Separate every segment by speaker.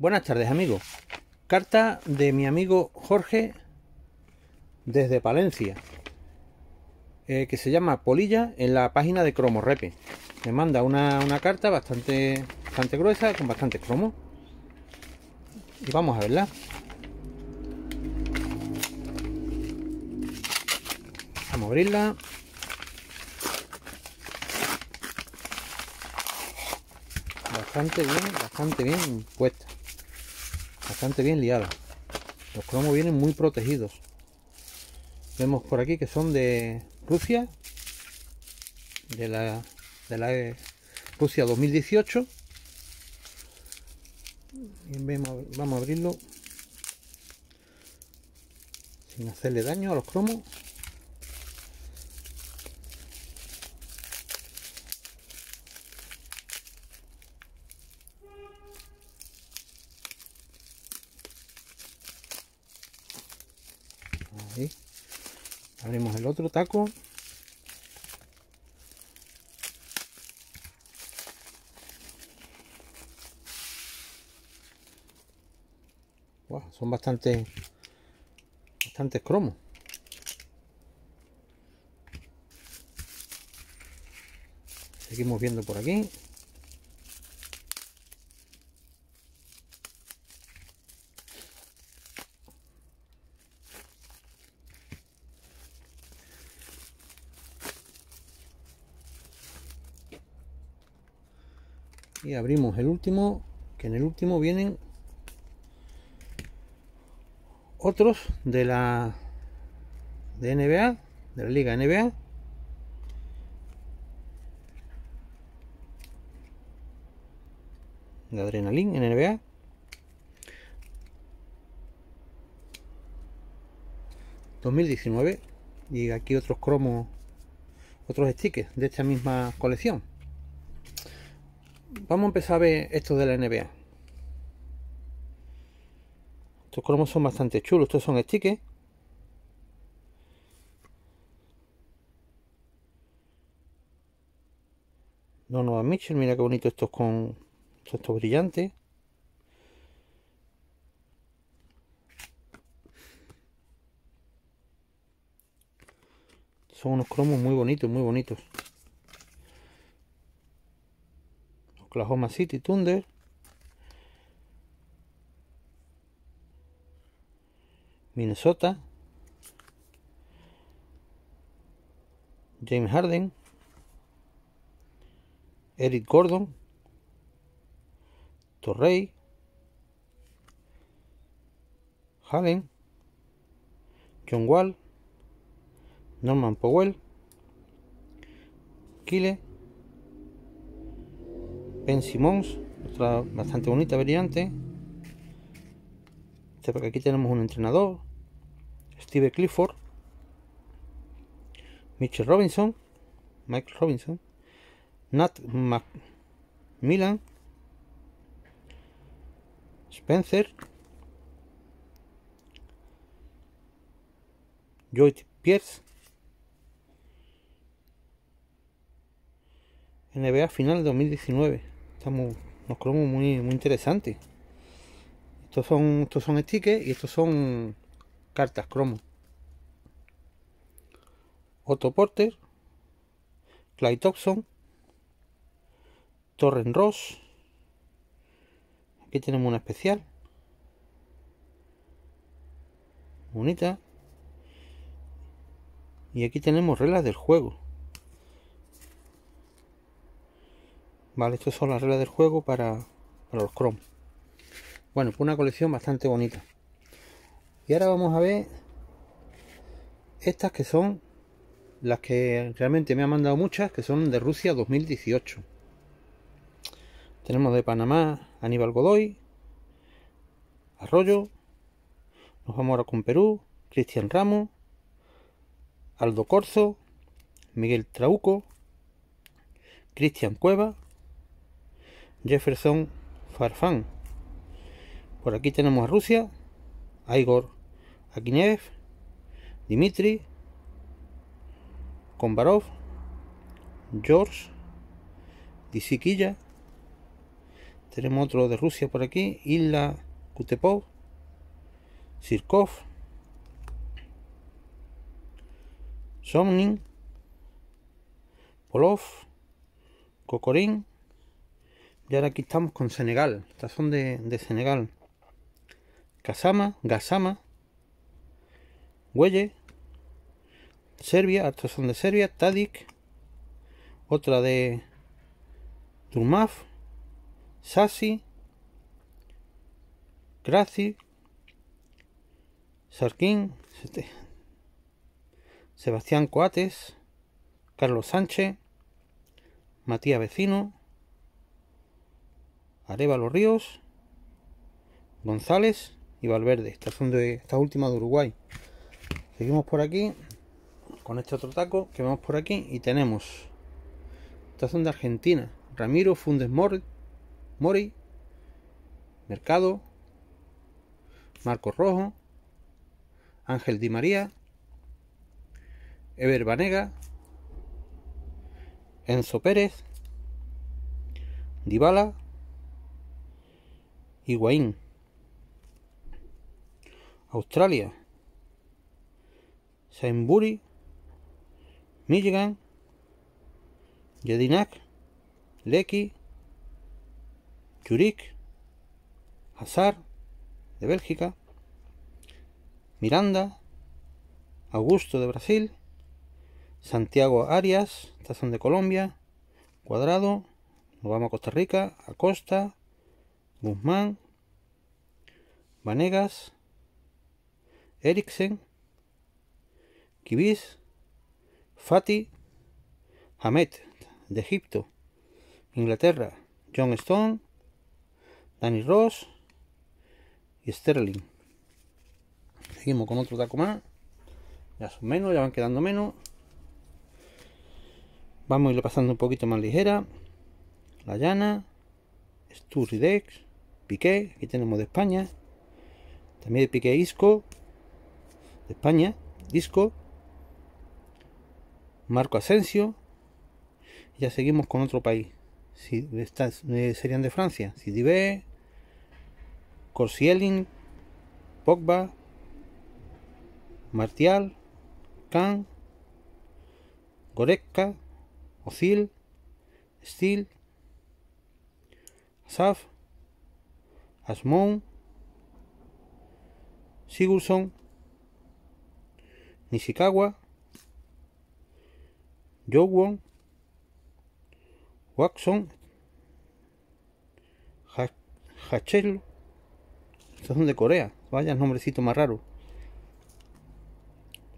Speaker 1: Buenas tardes, amigos. Carta de mi amigo Jorge desde Palencia, eh, que se llama Polilla en la página de Cromorepe. Me manda una, una carta bastante, bastante gruesa, con bastante cromo. Y vamos a verla. Vamos a abrirla. Bastante bien, bastante bien puesta bastante bien liada. Los cromos vienen muy protegidos. Vemos por aquí que son de Rusia, de la, de la Rusia 2018. vamos a abrirlo sin hacerle daño a los cromos. taco. son bastante Bastantes cromos. Seguimos viendo por aquí. y abrimos el último que en el último vienen otros de la de NBA de la liga NBA de Adrenalin en NBA ...2019... y aquí otros cromos otros stickers de esta misma colección Vamos a empezar a ver estos de la NBA. Estos cromos son bastante chulos. Estos son stickers. Donovan Mitchell, mira qué bonito estos con estos brillantes. Son unos cromos muy bonitos, muy bonitos. Oklahoma City Thunder. Minnesota. James Harden. Eric Gordon. Torrey. Hallen. John Wall. Norman Powell. Kile. Ben Simmons, otra bastante bonita variante. Este, aquí tenemos un entrenador, Steve Clifford, Mitchell Robinson, Mike Robinson, Nat Milan, Spencer, Joyce Pierce, NBA final 2019. Estamos muy, cromos muy, muy interesantes. Estos son, estos son stickers y estos son cartas cromos. Otto Porter, Clay Thompson, Torren Ross. Aquí tenemos una especial. Bonita. Y aquí tenemos reglas del juego. Vale, estas son las reglas del juego para, los Chrome. Bueno, fue pues una colección bastante bonita. Y ahora vamos a ver estas que son las que realmente me han mandado muchas, que son de Rusia 2018. Tenemos de Panamá Aníbal Godoy, Arroyo, nos vamos ahora con Perú, Cristian Ramos, Aldo Corzo, Miguel Trauco, Cristian Cueva, Jefferson Farfán. Por aquí tenemos a Rusia, Igor Akinev, Dimitri, Kombarov, George, Disiquilla. Tenemos otro de Rusia por aquí, Isla Kutepov, Sirkov, Somnin, Polov, Kokorin, y ahora aquí estamos con Senegal. Estas son de, Senegal. Casama. Gasama, Güelle, Serbia, Estas son de Serbia, Tadic, otra de Turmaf, Sasi, Graci, Sarkin, Sebastián Coates, Carlos Sánchez, Matías Vecino, los Ríos, González y Valverde. Esta son de esta de Uruguay. Seguimos por aquí con este otro taco que vamos por aquí y tenemos. Estas son de Argentina. Ramiro Fundes Mori, Mori Mercado, Marcos Rojo, Ángel Di María, Ever Banega, Enzo Pérez, dibala Higuaín. Australia. Saimburi, Michigan. Jedinak. Lecky. Zurich. Hazard. De Bélgica. Miranda. Augusto de Brasil. Santiago Arias, Tazón de Colombia, Cuadrado, nos vamos a Costa Rica, Acosta, Guzmán, Vanegas, Eriksen, Kibis, Fati, Hamed, de Egipto, Inglaterra, John Stone, Danny Ross y Sterling. Seguimos con otro taco más. Ya son menos, ya van quedando menos. Vamos a irlo pasando un poquito más ligera. La llana, Dex. Piqué, aquí tenemos de España, también de Piqué Isco, de España, Disco, Marco Asensio, ya seguimos con otro país, si, serían de Francia, Sidibé, Corsielin, Pogba, Martial, Can, Goretzka, ocil Steel, Saf, Asmon, Sigurson, Nishikawa, Jowon, Waxon, Hachel. Estos son de Corea. Vaya nombrecito más raro.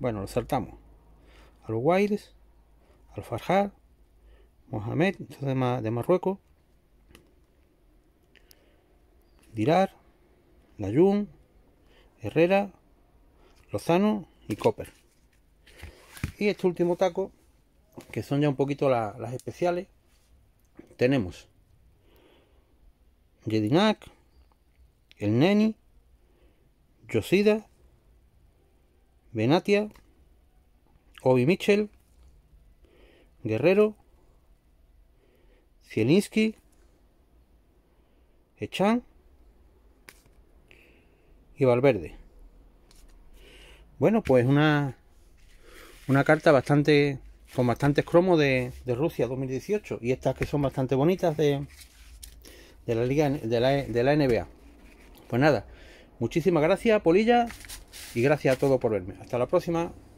Speaker 1: Bueno, lo saltamos. Al Wires, Mohamed, estos de Marruecos. Dirar, Nayun, Herrera, Lozano y Copper. Y este último taco, que son ya un poquito las especiales, tenemos Jedinak, El Neni, Yosida, Benatia, Obi Mitchell, Guerrero, Zielinski, Echang, Valverde. Bueno, pues una, una carta bastante con bastantes cromos de, de Rusia 2018 y estas que son bastante bonitas de, de la liga de la, de la NBA. Pues nada, muchísimas gracias Polilla y gracias a todos por verme. Hasta la próxima.